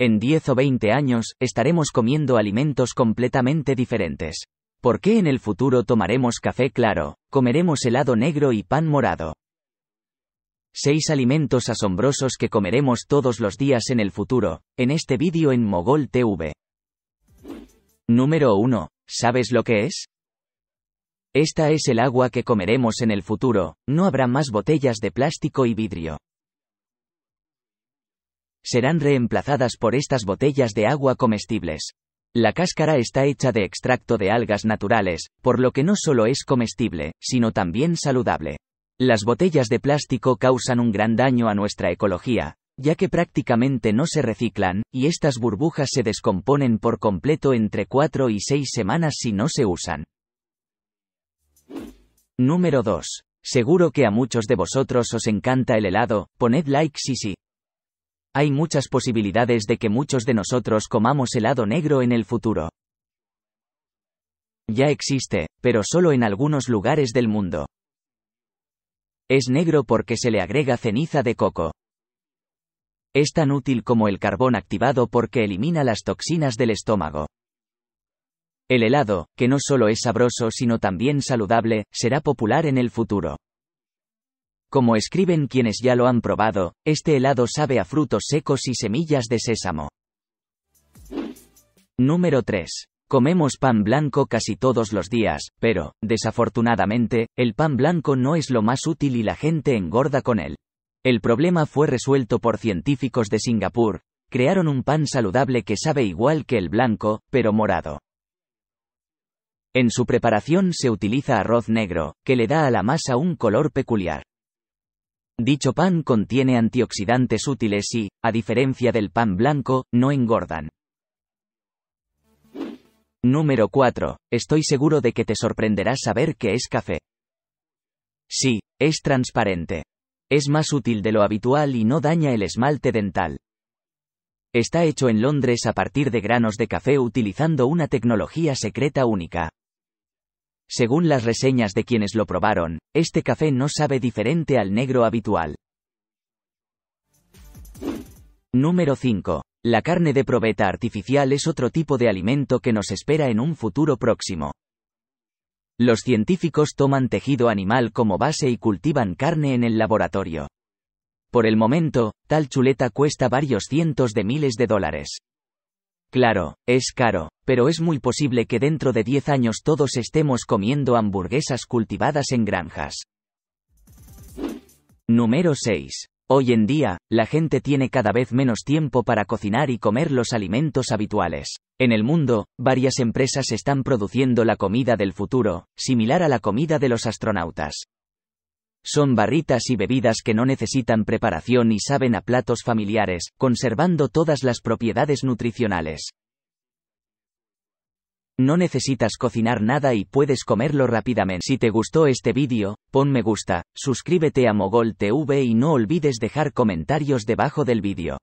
En 10 o 20 años, estaremos comiendo alimentos completamente diferentes. ¿Por qué en el futuro tomaremos café claro, comeremos helado negro y pan morado? Seis alimentos asombrosos que comeremos todos los días en el futuro, en este vídeo en Mogol TV. Número 1. ¿Sabes lo que es? Esta es el agua que comeremos en el futuro, no habrá más botellas de plástico y vidrio serán reemplazadas por estas botellas de agua comestibles. La cáscara está hecha de extracto de algas naturales, por lo que no solo es comestible, sino también saludable. Las botellas de plástico causan un gran daño a nuestra ecología, ya que prácticamente no se reciclan, y estas burbujas se descomponen por completo entre 4 y 6 semanas si no se usan. Número 2. Seguro que a muchos de vosotros os encanta el helado, poned like si sí hay muchas posibilidades de que muchos de nosotros comamos helado negro en el futuro. Ya existe, pero solo en algunos lugares del mundo. Es negro porque se le agrega ceniza de coco. Es tan útil como el carbón activado porque elimina las toxinas del estómago. El helado, que no solo es sabroso sino también saludable, será popular en el futuro. Como escriben quienes ya lo han probado, este helado sabe a frutos secos y semillas de sésamo. Número 3. Comemos pan blanco casi todos los días, pero, desafortunadamente, el pan blanco no es lo más útil y la gente engorda con él. El problema fue resuelto por científicos de Singapur, crearon un pan saludable que sabe igual que el blanco, pero morado. En su preparación se utiliza arroz negro, que le da a la masa un color peculiar. Dicho pan contiene antioxidantes útiles y, a diferencia del pan blanco, no engordan. Número 4. Estoy seguro de que te sorprenderás saber que es café. Sí, es transparente. Es más útil de lo habitual y no daña el esmalte dental. Está hecho en Londres a partir de granos de café utilizando una tecnología secreta única. Según las reseñas de quienes lo probaron, este café no sabe diferente al negro habitual. Número 5. La carne de probeta artificial es otro tipo de alimento que nos espera en un futuro próximo. Los científicos toman tejido animal como base y cultivan carne en el laboratorio. Por el momento, tal chuleta cuesta varios cientos de miles de dólares. Claro, es caro, pero es muy posible que dentro de 10 años todos estemos comiendo hamburguesas cultivadas en granjas. Número 6. Hoy en día, la gente tiene cada vez menos tiempo para cocinar y comer los alimentos habituales. En el mundo, varias empresas están produciendo la comida del futuro, similar a la comida de los astronautas. Son barritas y bebidas que no necesitan preparación y saben a platos familiares, conservando todas las propiedades nutricionales. No necesitas cocinar nada y puedes comerlo rápidamente. Si te gustó este vídeo, pon me gusta, suscríbete a Mogol TV y no olvides dejar comentarios debajo del vídeo.